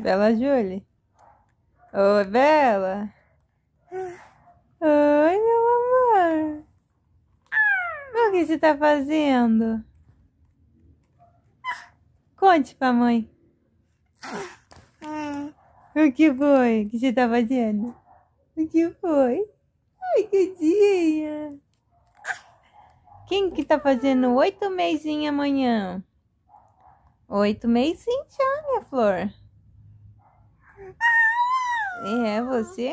Bela Julie. Oi, Bela. Oi, meu amor. O que você tá fazendo? Conte pra mãe. O que foi que você tá fazendo? O que foi? Ai, que dia! Quem que tá fazendo oito meizinho amanhã? Oito meizinho já, minha flor. E é você?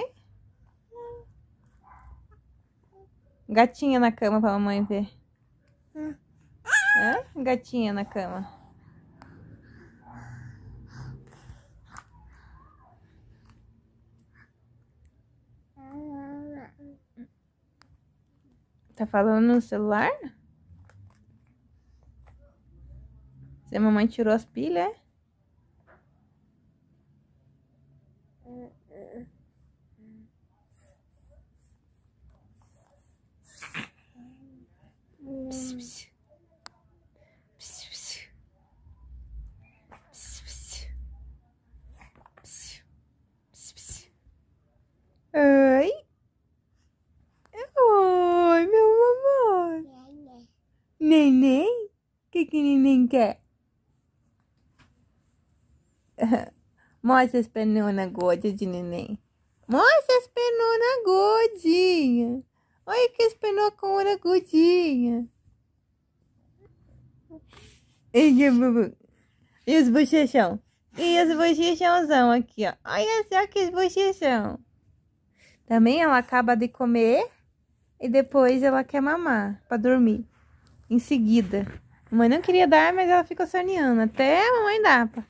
Gatinha na cama pra mamãe ver. Gatinha na cama. Tá falando no celular? Se a mamãe tirou as pilhas, é? Pss, pss. Pss, Oi. Oi, meu amor. Neném? O que que neném quer? Mostra as pernas gordas de neném. Mostra as pernas gordinhas. Olha que as pernas com uma gordinha. Tipo, e os bochechão? E os bochechãozão aqui, ó. Olha só que os bochechão. Também ela acaba de comer e depois ela quer mamar pra dormir. Em seguida. A mãe não queria dar, mas ela ficou sonhando Até a mamãe dá, pá.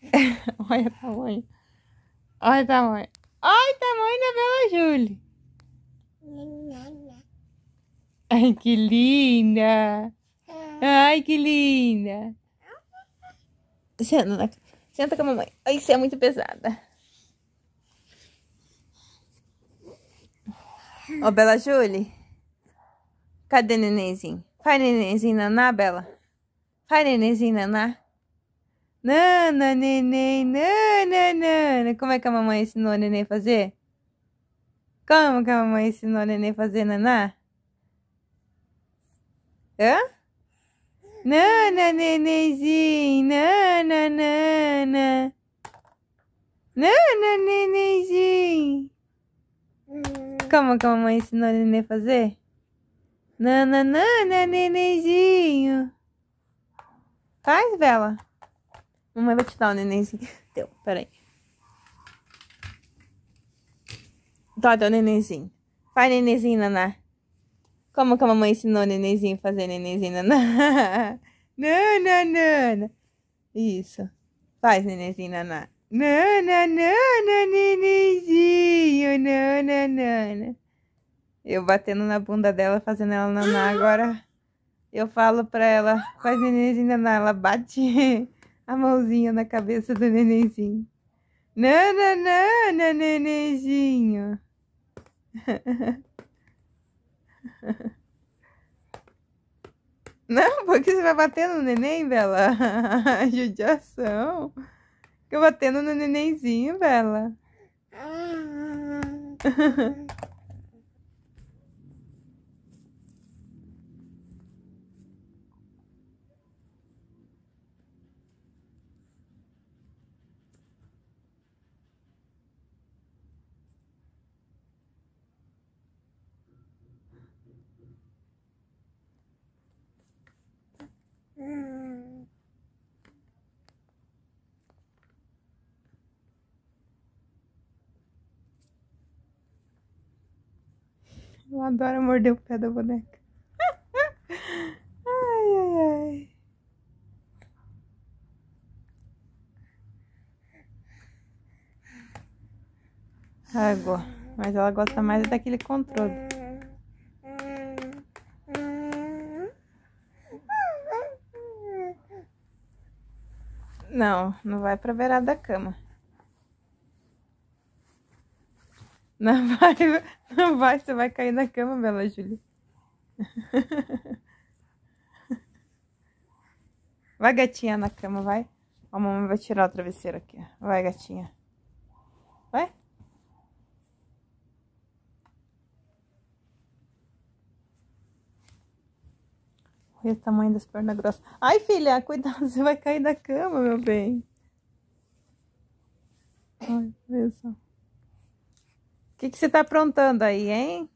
Olha o tamanho. Olha o tamanho. Olha o tamanho da Bela Júlia. Ai, que linda. Ai, que linda. Senta, senta com a mamãe. Ai, você é muito pesada. Ô, oh, Bela Julie. Cadê nenenzinho? Faz nenenzinho, naná, Bela. Faz nenenzinho, naná. Nana, neném, nana, nana. Como é que a mamãe ensinou o neném a fazer? Como que a mamãe ensinou o neném a fazer, naná? Hã? Nana, nenenzinho, nana, nana. Nana, nenenzinho. Como a mamãe ensinou a neném a fazer? Nana, nana, nenenzinho. Faz, Bela. Mamãe vai te dar o um nenenzinho. Deu, peraí. Dá, deu nenenzinho. Vai, nenenzinho, naná. Como que a mamãe ensinou o nenenzinho a fazer nenenzinho naná? Nana, Isso. Faz nenenzinho naná. Nana, nana, nenenzinho, nana, nana. Eu batendo na bunda dela, fazendo ela naná. Agora eu falo pra ela, faz nenenzinho naná. Ela bate a mãozinha na cabeça do nenenzinho. Nana, nana, nenenzinho. Não, porque você vai batendo no neném, Bela? Judiação. Fica batendo no nenenzinho, Bela. Ah, Eu adoro morder o pé da boneca. ai, ai, ai. Água. Mas ela gosta mais daquele controle. Não, não vai pra beirada da cama. Não vai, não vai, você vai cair na cama, Bela Júlia. Vai, gatinha, na cama, vai. A mamãe vai tirar o travesseiro aqui. Vai, gatinha. Vai. Olha o tamanho das pernas grossas. Ai, filha, cuidado, você vai cair da cama, meu bem. olha só. O que, que você tá aprontando aí, hein?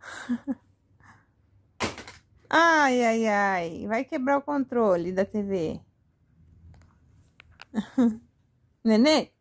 Ai, ai, ai. Vai quebrar o controle da TV. Nenê?